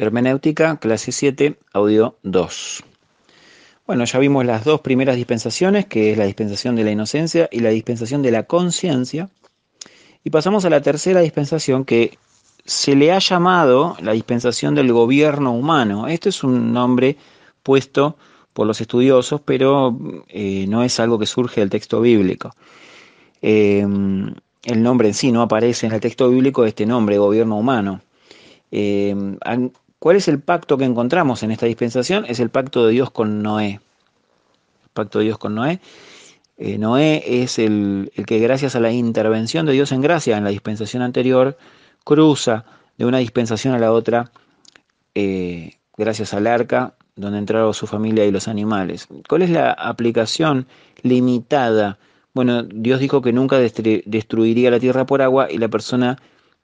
Hermenéutica, clase 7, audio 2. Bueno, ya vimos las dos primeras dispensaciones, que es la dispensación de la inocencia y la dispensación de la conciencia. Y pasamos a la tercera dispensación que se le ha llamado la dispensación del gobierno humano. Este es un nombre puesto por los estudiosos, pero eh, no es algo que surge del texto bíblico. Em, el nombre en sí no aparece en el texto bíblico, este nombre, gobierno humano. Em, ¿Cuál es el pacto que encontramos en esta dispensación? Es el pacto de Dios con Noé. pacto de Dios con Noé. Eh, Noé es el, que gracias a la intervención de Dios en gracia en la dispensación anterior, cruza de una dispensación a la otra eh, gracias al arca donde entraron su familia y los animales. ¿Cuál es la aplicación limitada? Bueno, Dios dijo que nunca destruiría la tierra por agua y la persona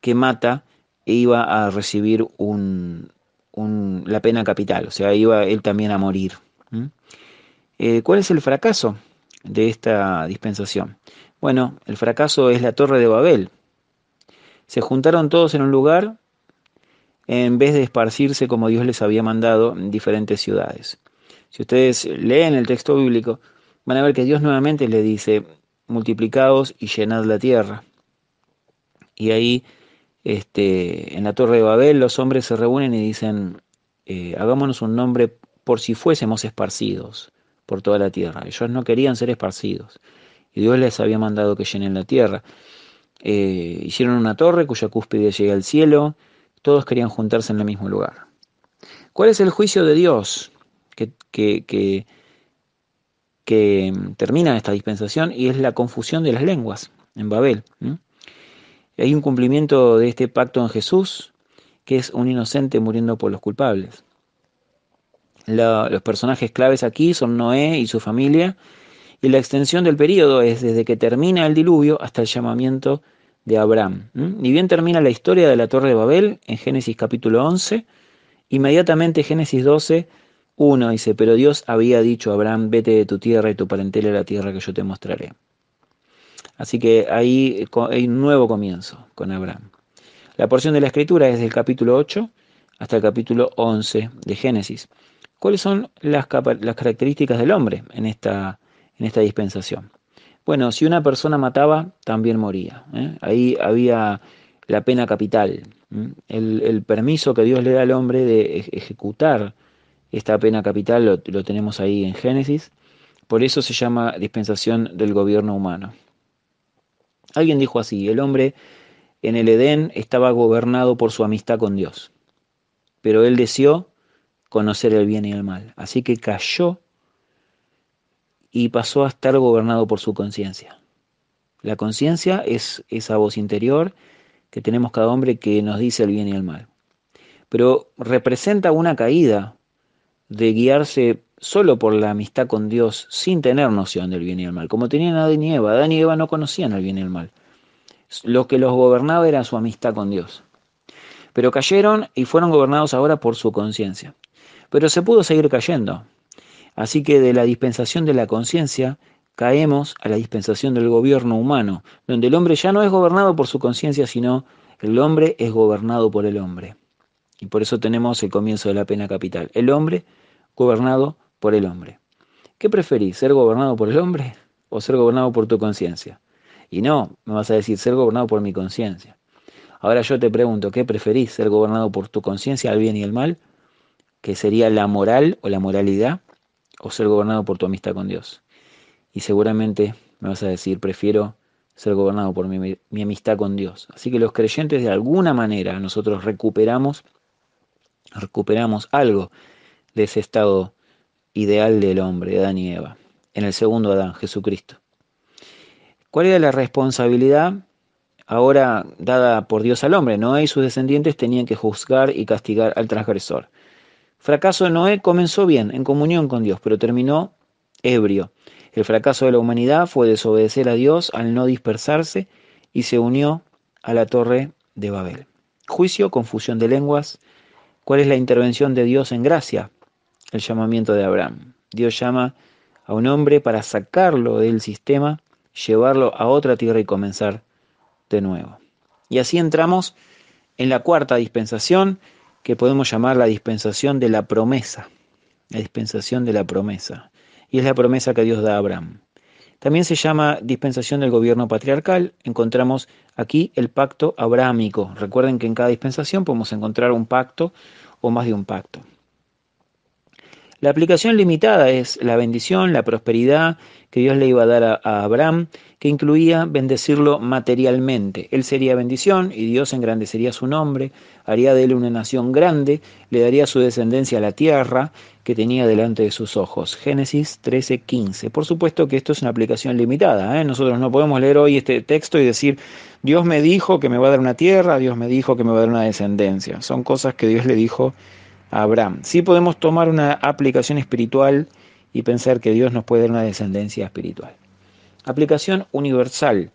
que mata iba a recibir un, la pena capital, o sea, iba él también a morir. Eh, ¿Cuál es el fracaso de esta dispensación? Bueno, el fracaso es la torre de Babel. Se juntaron todos en un lugar en vez de esparcirse como Dios les había mandado en diferentes ciudades. Si ustedes leen el texto bíblico, van a ver que Dios nuevamente le dice, multiplicaos y llenad la tierra. Y ahí este, en la Torre de Babel los hombres se reúnen y dicen, eh, hagámonos un nombre por si fuésemos esparcidos por toda la tierra. Ellos no querían ser esparcidos y Dios les había mandado que llenen la tierra. Eh, hicieron una torre cuya cúspide llega al cielo, todos querían juntarse en el mismo lugar. ¿Cuál es el juicio de Dios que, que, termina esta dispensación? Y es la confusión de las lenguas en Babel. Hay un cumplimiento de este pacto en Jesús, que es un inocente muriendo por los culpables. los personajes claves aquí son Noé y su familia, y la extensión del periodo es desde que termina el diluvio hasta el llamamiento de Abraham. Y bien termina la historia de la Torre de Babel en Génesis capítulo 11, inmediatamente Génesis 12, 1 dice, pero Dios había dicho a Abraham, vete de tu tierra y tu parentela a la tierra que yo te mostraré. Así que ahí hay un nuevo comienzo con Abraham. La porción de la escritura es del capítulo 8 hasta el capítulo 11 de Génesis. ¿Cuáles son las, características del hombre en esta, dispensación? Bueno, si una persona mataba, también moría. ¿eh? Ahí había la pena capital, el, permiso que Dios le da al hombre de e, ejecutar esta pena capital lo tenemos ahí en Génesis. Por eso se llama dispensación del gobierno humano. Alguien dijo así, el hombre en el Edén estaba gobernado por su amistad con Dios, pero él deseó conocer el bien y el mal, así que cayó y pasó a estar gobernado por su conciencia. La conciencia es esa voz interior que tenemos cada hombre que nos dice el bien y el mal, pero representa una caída de guiarse solo por la amistad con Dios, sin tener noción del bien y el mal, como tenían Adán y Eva. Adán y Eva no conocían el bien y el mal. Lo que los gobernaba era su amistad con Dios. Pero cayeron y fueron gobernados ahora por su conciencia. Pero se pudo seguir cayendo. Así que de la dispensación de la conciencia caemos a la dispensación del gobierno humano, donde el hombre ya no es gobernado por su conciencia, sino el hombre es gobernado por el hombre. Y por eso tenemos el comienzo de la pena capital. El hombre gobernado por el hombre. ¿Qué preferís, ser gobernado por el hombre o ser gobernado por tu conciencia? Y no, me vas a decir ser gobernado por mi conciencia. Ahora yo te pregunto, ¿qué preferís, ser gobernado por tu conciencia, el bien y el mal? Que sería la moral o la moralidad, o ser gobernado por tu amistad con Dios. Y seguramente me vas a decir, prefiero ser gobernado por mi, amistad con Dios. Así que los creyentes de alguna manera nosotros recuperamos, recuperamos algo de ese estado ideal del hombre, Adán y Eva, en el segundo Adán, Jesucristo. ¿Cuál era la responsabilidad ahora dada por Dios al hombre? Noé y sus descendientes tenían que juzgar y castigar al transgresor. Fracaso de Noé comenzó bien, en comunión con Dios, pero terminó ebrio. El fracaso de la humanidad fue desobedecer a Dios al no dispersarse y se unió a la torre de Babel. Juicio, confusión de lenguas. ¿Cuál es la intervención de Dios en gracia? el llamamiento de Abraham. Dios llama a un hombre para sacarlo del sistema, llevarlo a otra tierra y comenzar de nuevo. Y así entramos en la cuarta dispensación, que podemos llamar la dispensación de la promesa. La dispensación de la promesa. Y es la promesa que Dios da a Abraham. También se llama dispensación del gobierno patriarcal. Encontramos aquí el pacto abrámico. Recuerden que en cada dispensación podemos encontrar un pacto o más de un pacto. La aplicación limitada es la bendición, la prosperidad que Dios le iba a dar a, Abraham, que incluía bendecirlo materialmente. Él sería bendición y Dios engrandecería su nombre, haría de él una nación grande, le daría su descendencia a la tierra que tenía delante de sus ojos. Génesis 13:15. Por supuesto que esto es una aplicación limitada. ¿eh? Nosotros no podemos leer hoy este texto y decir, Dios me dijo que me va a dar una tierra, Dios me dijo que me va a dar una descendencia. Son cosas que Dios le dijo Abraham. Sí podemos tomar una aplicación espiritual y pensar que Dios nos puede dar una descendencia espiritual. Aplicación universal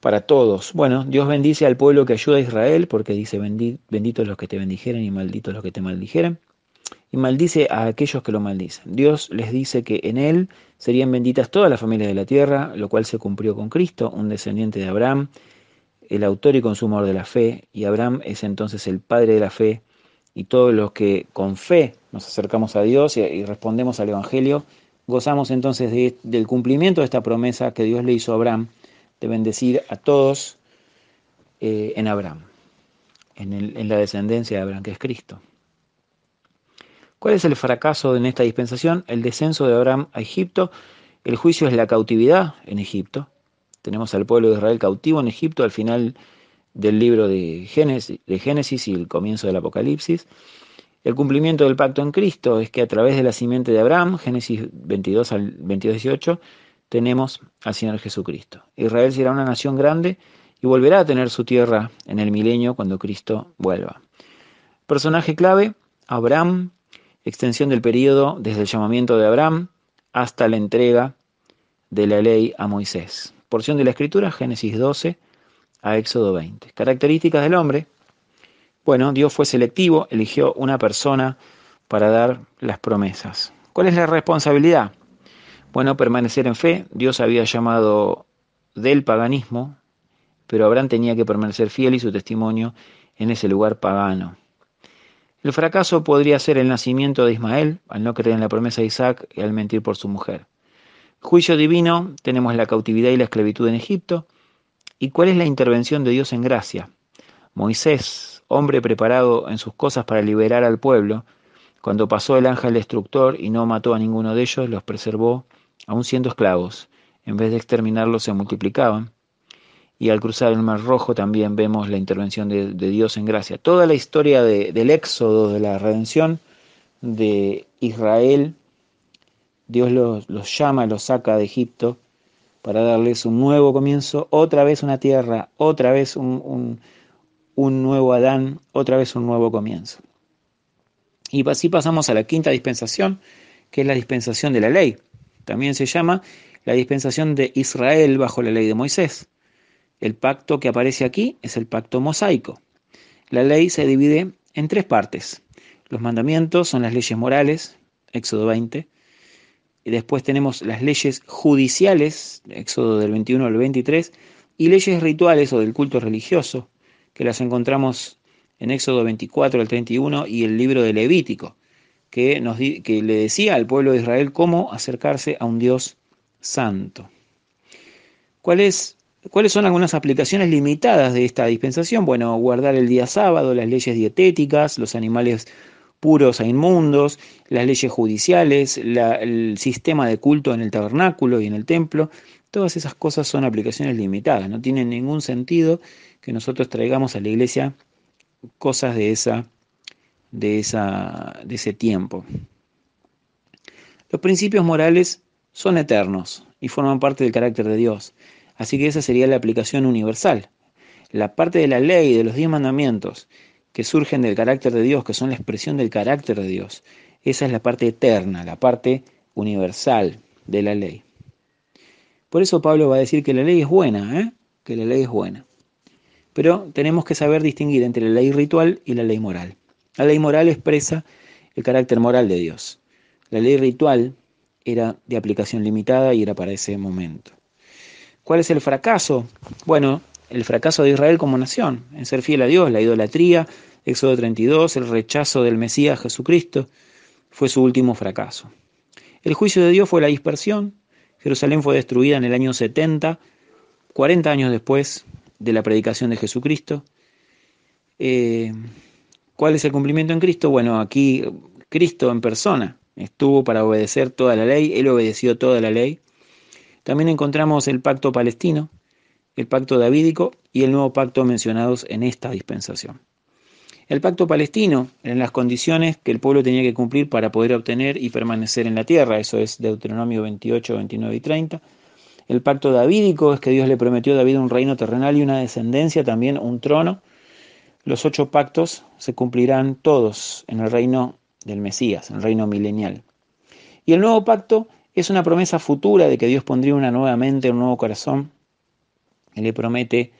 para todos. Bueno, Dios bendice al pueblo que ayuda a Israel porque dice, benditos los que te bendijeren y malditos los que te maldijeren. Y maldice a aquellos que lo maldicen. Dios les dice que en Él serían benditas todas las familias de la tierra, lo cual se cumplió con Cristo, un descendiente de Abraham, el autor y consumador de la fe, y Abraham es entonces el padre de la fe y todos los que con fe nos acercamos a Dios y, respondemos al Evangelio, gozamos entonces del cumplimiento de esta promesa que Dios le hizo a Abraham de bendecir a todos eh, en Abraham, en, en la descendencia de Abraham, que es Cristo. ¿Cuál es el fracaso en esta dispensación? El descenso de Abraham a Egipto, el juicio es la cautividad en Egipto. Tenemos al pueblo de Israel cautivo en Egipto al final del libro de Génesis, de Génesis y el comienzo del Apocalipsis. El cumplimiento del pacto en Cristo es que a través de la simiente de Abraham, Génesis 22 al 22, tenemos al Señor Jesucristo. Israel será una nación grande y volverá a tener su tierra en el milenio cuando Cristo vuelva. Personaje clave, Abraham, extensión del periodo desde el llamamiento de Abraham hasta la entrega de la ley a Moisés. Porción de la escritura, Génesis 12, a Éxodo 20. Características del hombre. Bueno, Dios fue selectivo, eligió una persona para dar las promesas. ¿Cuál es la responsabilidad? Bueno, permanecer en fe. Dios había llamado del paganismo, pero Abraham tenía que permanecer fiel y su testimonio en ese lugar pagano. El fracaso podría ser el nacimiento de Ismael, al no creer en la promesa de Isaac y al mentir por su mujer. Juicio divino, tenemos la cautividad y la esclavitud en Egipto. ¿Y cuál es la intervención de Dios en gracia? Moisés, hombre preparado en sus cosas para liberar al pueblo, cuando pasó el ángel destructor y no mató a ninguno de ellos, los preservó, aun siendo esclavos. En vez de exterminarlos, se multiplicaban. Y al cruzar el Mar Rojo también vemos la intervención de, Dios en gracia. Toda la historia del éxodo, de la redención de Israel, Dios los, los llama, los saca de Egipto para darles un nuevo comienzo, otra vez una tierra, otra vez un, nuevo Adán, otra vez un nuevo comienzo. Y así pasamos a la quinta dispensación, que es la dispensación de la ley. También se llama la dispensación de Israel bajo la ley de Moisés. El pacto que aparece aquí es el pacto mosaico. La ley se divide en tres partes. Los mandamientos son las leyes morales, Éxodo 20 y después tenemos las leyes judiciales, Éxodo del 21 al 23, y leyes rituales o del culto religioso, que las encontramos en Éxodo 24 al 31 y el libro de Levítico, que, nos, que le decía al pueblo de Israel cómo acercarse a un Dios santo. ¿Cuáles son algunas aplicaciones limitadas de esta dispensación? Bueno, guardar el día sábado, las leyes dietéticas, los animales puros e inmundos, las leyes judiciales, el sistema de culto en el tabernáculo y en el templo, todas esas cosas son aplicaciones limitadas, no tienen ningún sentido que nosotros traigamos a la iglesia cosas de esa de esa de ese tiempo. Los principios morales son eternos y forman parte del carácter de Dios, así que esa sería la aplicación universal. La parte de la ley de los diez mandamientos que surgen del carácter de Dios, que son la expresión del carácter de Dios. Esa es la parte eterna, la parte universal de la ley. Por eso Pablo va a decir que la ley es buena, ¿eh? que la ley es buena. Pero tenemos que saber distinguir entre la ley ritual y la ley moral. La ley moral expresa el carácter moral de Dios. La ley ritual era de aplicación limitada y era para ese momento. ¿Cuál es el fracaso? Bueno, el fracaso de Israel como nación, en ser fiel a Dios, la idolatría, Éxodo 32, el rechazo del Mesías Jesucristo, fue su último fracaso. El juicio de Dios fue la dispersión, Jerusalén fue destruida en el año 70, 40 años después de la predicación de Jesucristo. Eh, ¿Cuál es el cumplimiento en Cristo? Bueno, aquí Cristo en persona estuvo para obedecer toda la ley, él obedeció toda la ley. También encontramos el pacto palestino, el pacto davídico y el nuevo pacto mencionados en esta dispensación. El pacto palestino, en las condiciones que el pueblo tenía que cumplir para poder obtener y permanecer en la tierra, eso es Deuteronomio 28, 29 y 30. El pacto davídico es que Dios le prometió a David un reino terrenal y una descendencia, también un trono. Los ocho pactos se cumplirán todos en el reino del Mesías, en el reino milenial. Y el nuevo pacto es una promesa futura de que Dios pondría una nueva mente, un nuevo corazón le promete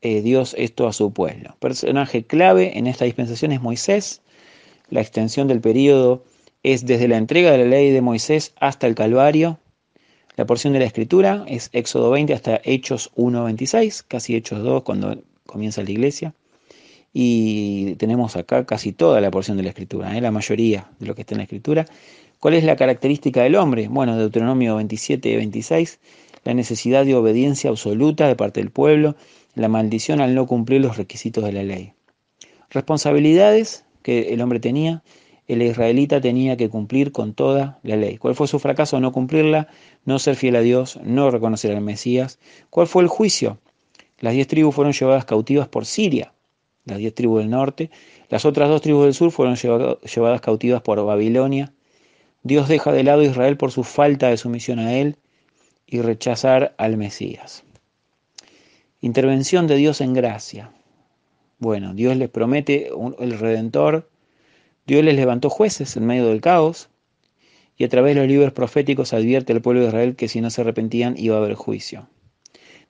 eh, Dios esto a su pueblo. Personaje clave en esta dispensación es Moisés. La extensión del periodo es desde la entrega de la ley de Moisés hasta el Calvario. La porción de la escritura es Éxodo 20 hasta Hechos 1.26, casi Hechos 2 cuando comienza la iglesia. Y tenemos acá casi toda la porción de la escritura, ¿eh? la mayoría de lo que está en la escritura. ¿Cuál es la característica del hombre? Bueno, Deuteronomio 27, 26 la necesidad de obediencia absoluta de parte del pueblo, la maldición al no cumplir los requisitos de la ley. Responsabilidades que el hombre tenía, el israelita tenía que cumplir con toda la ley. ¿Cuál fue su fracaso? No cumplirla, no ser fiel a Dios, no reconocer al Mesías. ¿Cuál fue el juicio? Las diez tribus fueron llevadas cautivas por Siria, las diez tribus del norte. Las otras dos tribus del sur fueron llevadas cautivas por Babilonia. Dios deja de lado a Israel por su falta de sumisión a él y rechazar al Mesías. Intervención de Dios en gracia. Bueno, Dios les promete el Redentor, Dios les levantó jueces en medio del caos y a través de los libros proféticos advierte al pueblo de Israel que si no se arrepentían iba a haber juicio.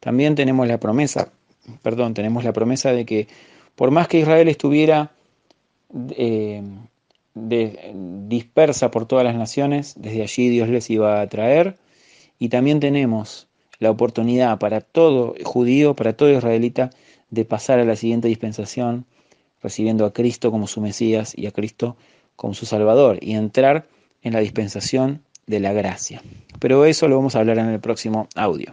También tenemos la promesa, perdón, tenemos la promesa de que por más que Israel estuviera eh, dispersa por todas las naciones, desde allí Dios les iba a traer y también tenemos la oportunidad para todo judío, para todo israelita, de pasar a la siguiente dispensación, recibiendo a Cristo como su Mesías y a Cristo como su Salvador, y entrar en la dispensación de la gracia. Pero eso lo vamos a hablar en el próximo audio.